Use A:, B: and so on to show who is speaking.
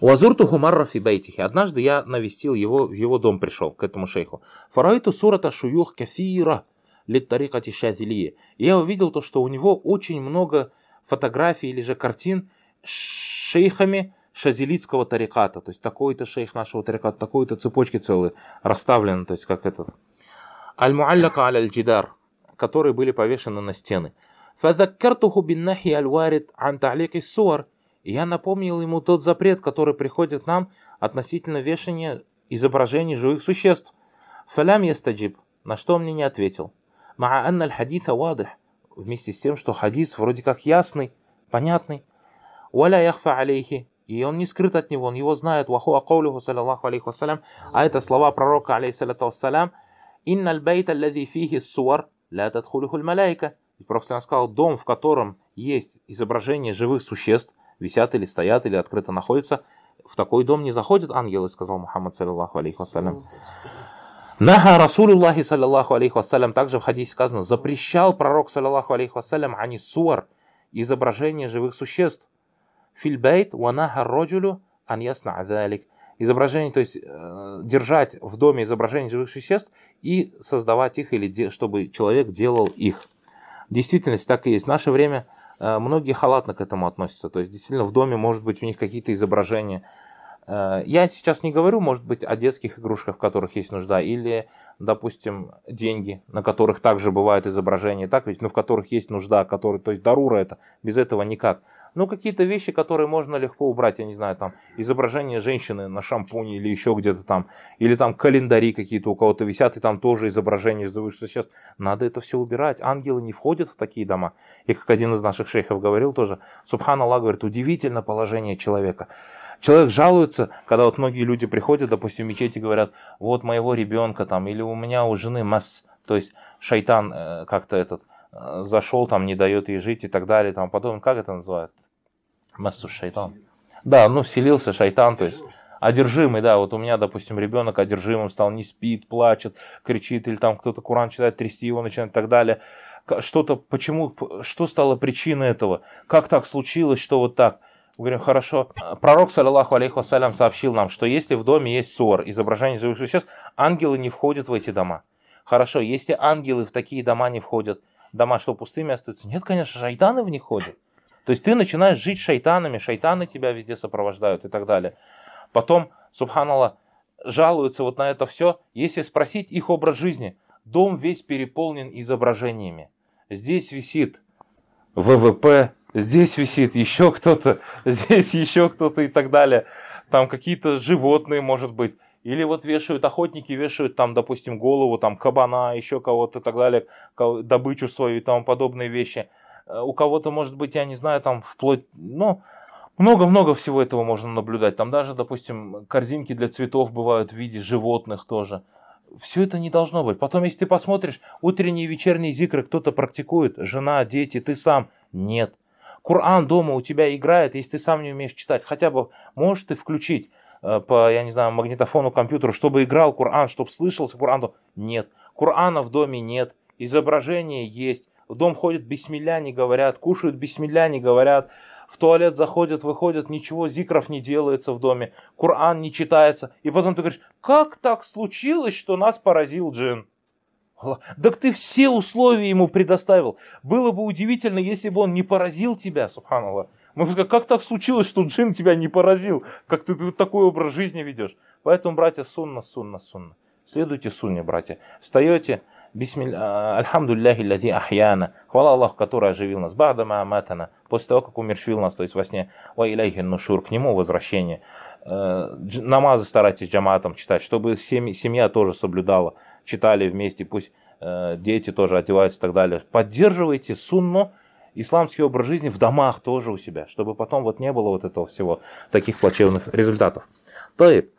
A: Уазурту Хумарра Фибейтихи. Однажды я навестил его, в его дом пришел, к этому шейху. Фарайту сурата шуюх кафира литтарикати шазилии. Я увидел то, что у него очень много фотографий или же картин с шейхами шазилитского тариката. То есть такой-то шейх нашего тариката, такой-то цепочки целые расставлены, то есть как этот. Аль-Муалляка аль-Джидар, которые были повешены на стены. فذكرته بالنحي الوارد عن تعليق الصور и я напомнил ему тот запрет, который приходит нам относительно вешания изображений живых существ. Фалям ястаджиб, на что он мне не ответил. Маа анна хадиса вадых, вместе с тем, что хадис вроде как ясный, понятный. Валя яхфа алейхи, и он не скрыт от него, он его знает. Ваху акаулюху, саллиллаху алейхи вассалям. А это слова пророка, алейхиссалату вассалям. Инна аль-бейта фихи суар, ля тадхулюху аль-малайка. И Пророк сказал, дом, в котором есть изображение живых существ, висят или стоят, или открыто находятся. В такой дом не заходят ангелы, сказал Мухаммад, саллиллаху алейхи вассалям. Наха Расулюллахи, саллиллаху алейхи вассалям, также в хадисе сказано, запрещал пророк, саллиллаху алейхи вассалям, ани суар, изображение живых существ. Фильбейт ванаха роджулю ан ясна адалик. Изображение, то есть э, держать в доме изображение живых существ и создавать их, или чтобы человек делал их действительность так и есть. В наше время э, многие халатно к этому относятся. То есть, действительно, в доме, может быть, у них какие-то изображения Э, я сейчас не говорю, может быть, о детских игрушках, в которых есть нужда, или, допустим, деньги, на которых также бывает изображение, так ведь, но ну, в которых есть нужда, которые, то есть дарура это, без этого никак. Ну, какие-то вещи, которые можно легко убрать, я не знаю, там, изображение женщины на шампуне или еще где-то там, или там календари какие-то у кого-то висят, и там тоже изображение, что сейчас надо это все убирать, ангелы не входят в такие дома. И как один из наших шейхов говорил тоже, Субхан Аллах говорит, удивительно положение человека. Человек жалуется, когда вот многие люди приходят, допустим, в мечеть и говорят, вот моего ребенка там, или у меня у жены масс, то есть шайтан э, как-то этот э, зашел там, не дает ей жить и так далее, там потом, как это называют? Массу шайтан. Да, ну вселился шайтан, то есть одержимый, да, вот у меня, допустим, ребенок одержимым стал, не спит, плачет, кричит, или там кто-то Куран читает, трясти его начинает и так далее. Что-то, почему, что стало причиной этого? Как так случилось, что вот так? Говорим, хорошо. Пророк, саллиллаху алейхи вассалям, сообщил нам, что если в доме есть ссор, изображение живых существ, ангелы не входят в эти дома. Хорошо, если ангелы в такие дома не входят, дома что, пустыми остаются? Нет, конечно, шайтаны в них ходят. То есть ты начинаешь жить шайтанами, шайтаны тебя везде сопровождают и так далее. Потом, субханаллах, жалуются вот на это все. Если спросить их образ жизни, дом весь переполнен изображениями. Здесь висит ВВП, здесь висит еще кто-то, здесь еще кто-то и так далее. Там какие-то животные, может быть. Или вот вешают охотники, вешают там, допустим, голову, там кабана, еще кого-то и так далее, добычу свою и тому подобные вещи. Э, у кого-то, может быть, я не знаю, там вплоть, ну, много-много всего этого можно наблюдать. Там даже, допустим, корзинки для цветов бывают в виде животных тоже. Все это не должно быть. Потом, если ты посмотришь, утренние и вечерние зикры кто-то практикует, жена, дети, ты сам. Нет. Коран дома у тебя играет, если ты сам не умеешь читать, хотя бы можешь ты включить э, по, я не знаю, магнитофону, компьютеру, чтобы играл Коран, чтобы слышался Коран. Нет. Корана в доме нет. Изображение есть. В дом ходят бисмилля, не говорят. Кушают бисмилля, не говорят. В туалет заходят, выходят, ничего, зикров не делается в доме. Коран не читается. И потом ты говоришь, как так случилось, что нас поразил джин? Так ты все условия ему предоставил. Было бы удивительно, если бы он не поразил тебя, субханаллах. Мы бы сказали, как так случилось, что джин тебя не поразил? Как ты, такой образ жизни ведешь? Поэтому, братья, сунна, сунна, сунна. Следуйте сунне, братья. Встаете, а, Альхамдулляхи лади ахьяна. Хвала Аллаху, который оживил нас. Бадама аматана. После того, как умершвил нас, то есть во сне. Ва иляйхи нушур. К нему возвращение. Э, намазы старайтесь джаматом читать, чтобы семья тоже соблюдала читали вместе, пусть э, дети тоже одеваются и так далее. Поддерживайте сунну, исламский образ жизни в домах тоже у себя, чтобы потом вот не было вот этого всего, таких плачевных результатов. Таиб.